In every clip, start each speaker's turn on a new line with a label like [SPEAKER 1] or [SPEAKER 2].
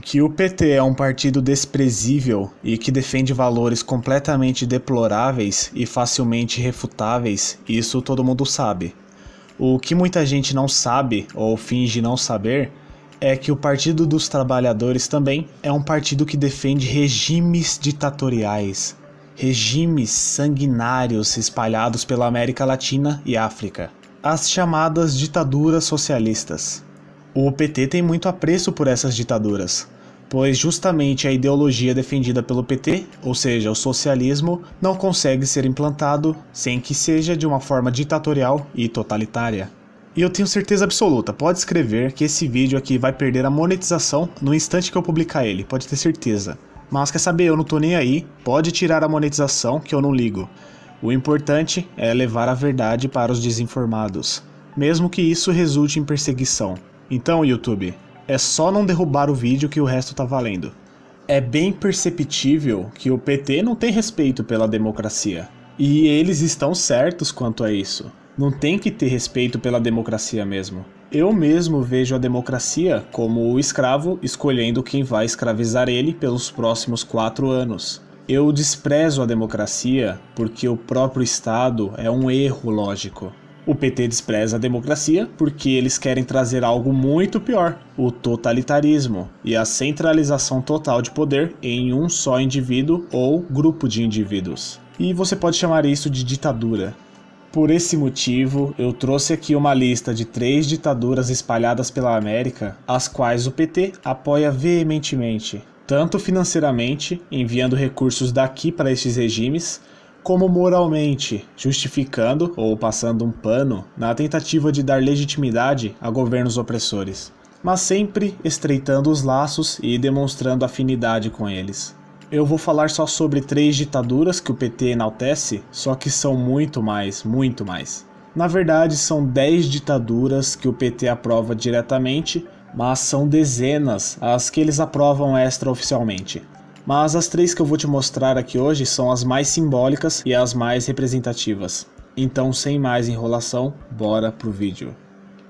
[SPEAKER 1] que o PT é um partido desprezível e que defende valores completamente deploráveis e facilmente refutáveis, isso todo mundo sabe. O que muita gente não sabe ou finge não saber é que o Partido dos Trabalhadores também é um partido que defende regimes ditatoriais, regimes sanguinários espalhados pela América Latina e África, as chamadas ditaduras socialistas. O PT tem muito apreço por essas ditaduras, pois justamente a ideologia defendida pelo PT, ou seja, o socialismo, não consegue ser implantado sem que seja de uma forma ditatorial e totalitária. E eu tenho certeza absoluta, pode escrever que esse vídeo aqui vai perder a monetização no instante que eu publicar ele, pode ter certeza. Mas quer saber, eu não tô nem aí, pode tirar a monetização que eu não ligo. O importante é levar a verdade para os desinformados, mesmo que isso resulte em perseguição. Então, YouTube, é só não derrubar o vídeo que o resto tá valendo. É bem perceptível que o PT não tem respeito pela democracia. E eles estão certos quanto a isso. Não tem que ter respeito pela democracia mesmo. Eu mesmo vejo a democracia como o escravo escolhendo quem vai escravizar ele pelos próximos quatro anos. Eu desprezo a democracia porque o próprio Estado é um erro lógico. O PT despreza a democracia porque eles querem trazer algo muito pior: o totalitarismo e a centralização total de poder em um só indivíduo ou grupo de indivíduos. E você pode chamar isso de ditadura. Por esse motivo, eu trouxe aqui uma lista de três ditaduras espalhadas pela América, as quais o PT apoia veementemente, tanto financeiramente, enviando recursos daqui para estes regimes, como moralmente, justificando ou passando um pano na tentativa de dar legitimidade a governos opressores, mas sempre estreitando os laços e demonstrando afinidade com eles. Eu vou falar só sobre três ditaduras que o PT enaltece, só que são muito mais, muito mais. Na verdade, são dez ditaduras que o PT aprova diretamente, mas são dezenas as que eles aprovam extraoficialmente mas as três que eu vou te mostrar aqui hoje são as mais simbólicas e as mais representativas. Então, sem mais enrolação, bora pro vídeo.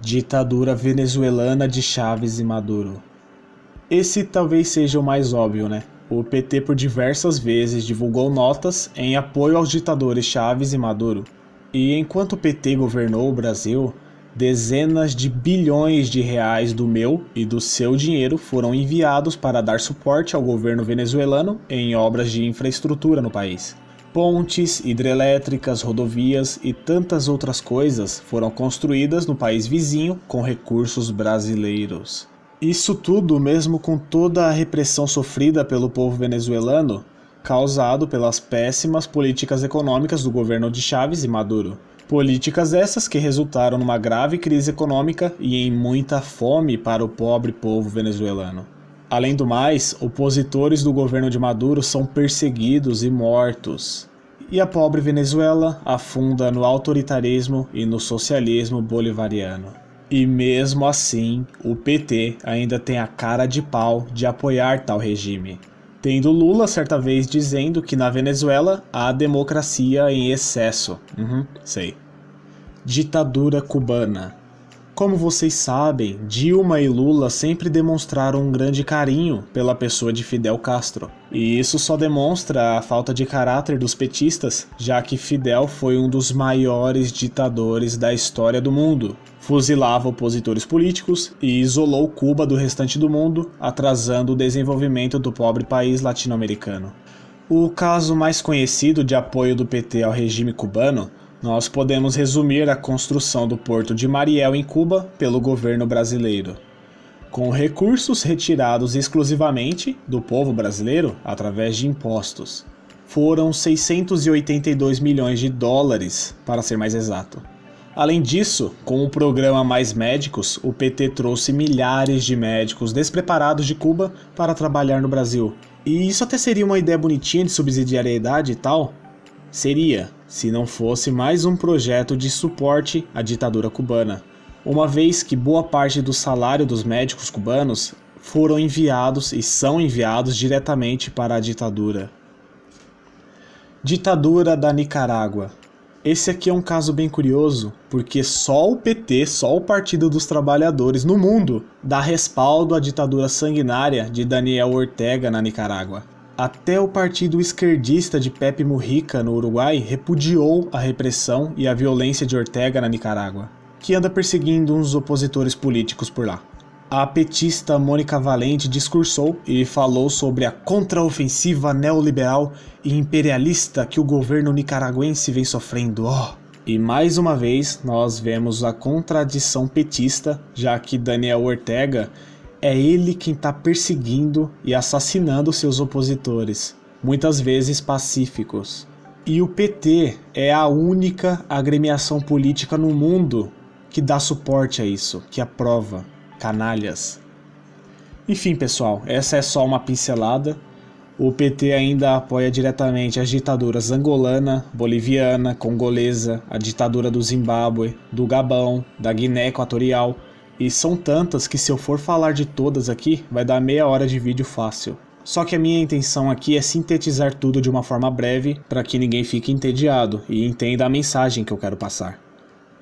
[SPEAKER 1] Ditadura venezuelana de Chávez e Maduro. Esse talvez seja o mais óbvio, né? O PT por diversas vezes divulgou notas em apoio aos ditadores Chávez e Maduro. E enquanto o PT governou o Brasil, Dezenas de bilhões de reais do meu e do seu dinheiro foram enviados para dar suporte ao governo venezuelano em obras de infraestrutura no país. Pontes, hidrelétricas, rodovias e tantas outras coisas foram construídas no país vizinho com recursos brasileiros. Isso tudo, mesmo com toda a repressão sofrida pelo povo venezuelano, causado pelas péssimas políticas econômicas do governo de Chávez e Maduro. Políticas essas que resultaram numa grave crise econômica e em muita fome para o pobre povo venezuelano. Além do mais, opositores do governo de Maduro são perseguidos e mortos. E a pobre Venezuela afunda no autoritarismo e no socialismo bolivariano. E mesmo assim, o PT ainda tem a cara de pau de apoiar tal regime tendo Lula certa vez dizendo que na Venezuela há democracia em excesso. Uhum, sei. Ditadura cubana. Como vocês sabem, Dilma e Lula sempre demonstraram um grande carinho pela pessoa de Fidel Castro. E isso só demonstra a falta de caráter dos petistas, já que Fidel foi um dos maiores ditadores da história do mundo. Fuzilava opositores políticos e isolou Cuba do restante do mundo, atrasando o desenvolvimento do pobre país latino-americano. O caso mais conhecido de apoio do PT ao regime cubano nós podemos resumir a construção do Porto de Mariel em Cuba pelo governo brasileiro. Com recursos retirados exclusivamente do povo brasileiro através de impostos, foram 682 milhões de dólares, para ser mais exato. Além disso, com o programa Mais Médicos, o PT trouxe milhares de médicos despreparados de Cuba para trabalhar no Brasil. E isso até seria uma ideia bonitinha de subsidiariedade e tal? Seria, se não fosse mais um projeto de suporte à ditadura cubana, uma vez que boa parte do salário dos médicos cubanos foram enviados e são enviados diretamente para a ditadura. Ditadura da Nicarágua. Esse aqui é um caso bem curioso, porque só o PT, só o Partido dos Trabalhadores no mundo dá respaldo à ditadura sanguinária de Daniel Ortega na Nicarágua. Até o partido esquerdista de Pepe Mujica, no Uruguai, repudiou a repressão e a violência de Ortega na Nicarágua, que anda perseguindo uns opositores políticos por lá. A petista Mônica Valente discursou e falou sobre a contraofensiva neoliberal e imperialista que o governo nicaragüense vem sofrendo. Oh. E mais uma vez nós vemos a contradição petista, já que Daniel Ortega é ele quem está perseguindo e assassinando seus opositores, muitas vezes pacíficos. E o PT é a única agremiação política no mundo que dá suporte a isso, que aprova canalhas. Enfim, pessoal, essa é só uma pincelada. O PT ainda apoia diretamente as ditaduras angolana, boliviana, congolesa, a ditadura do Zimbábue, do Gabão, da Guiné Equatorial, e são tantas que se eu for falar de todas aqui, vai dar meia hora de vídeo fácil. Só que a minha intenção aqui é sintetizar tudo de uma forma breve para que ninguém fique entediado e entenda a mensagem que eu quero passar.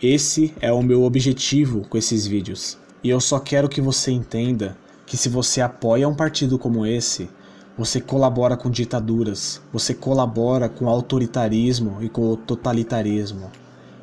[SPEAKER 1] Esse é o meu objetivo com esses vídeos. E eu só quero que você entenda que se você apoia um partido como esse, você colabora com ditaduras, você colabora com autoritarismo e com totalitarismo.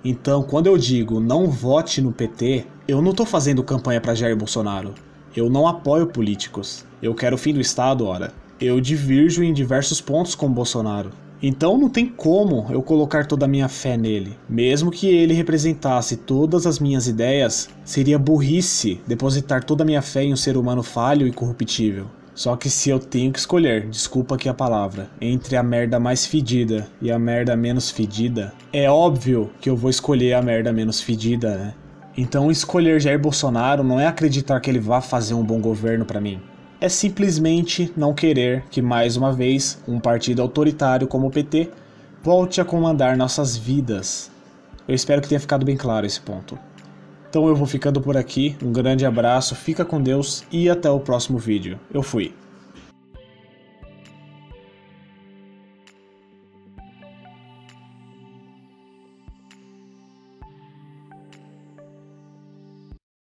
[SPEAKER 1] Então, quando eu digo não vote no PT, eu não estou fazendo campanha para Jair Bolsonaro. Eu não apoio políticos. Eu quero o fim do Estado, ora. Eu divirjo em diversos pontos com Bolsonaro. Então não tem como eu colocar toda a minha fé nele. Mesmo que ele representasse todas as minhas ideias, seria burrice depositar toda a minha fé em um ser humano falho e corruptível. Só que se eu tenho que escolher, desculpa aqui a palavra, entre a merda mais fedida e a merda menos fedida, é óbvio que eu vou escolher a merda menos fedida, né? Então escolher Jair Bolsonaro não é acreditar que ele vá fazer um bom governo para mim. É simplesmente não querer que mais uma vez um partido autoritário como o PT volte a comandar nossas vidas. Eu espero que tenha ficado bem claro esse ponto. Então eu vou ficando por aqui, um grande abraço, fica com Deus e até o próximo vídeo. Eu fui.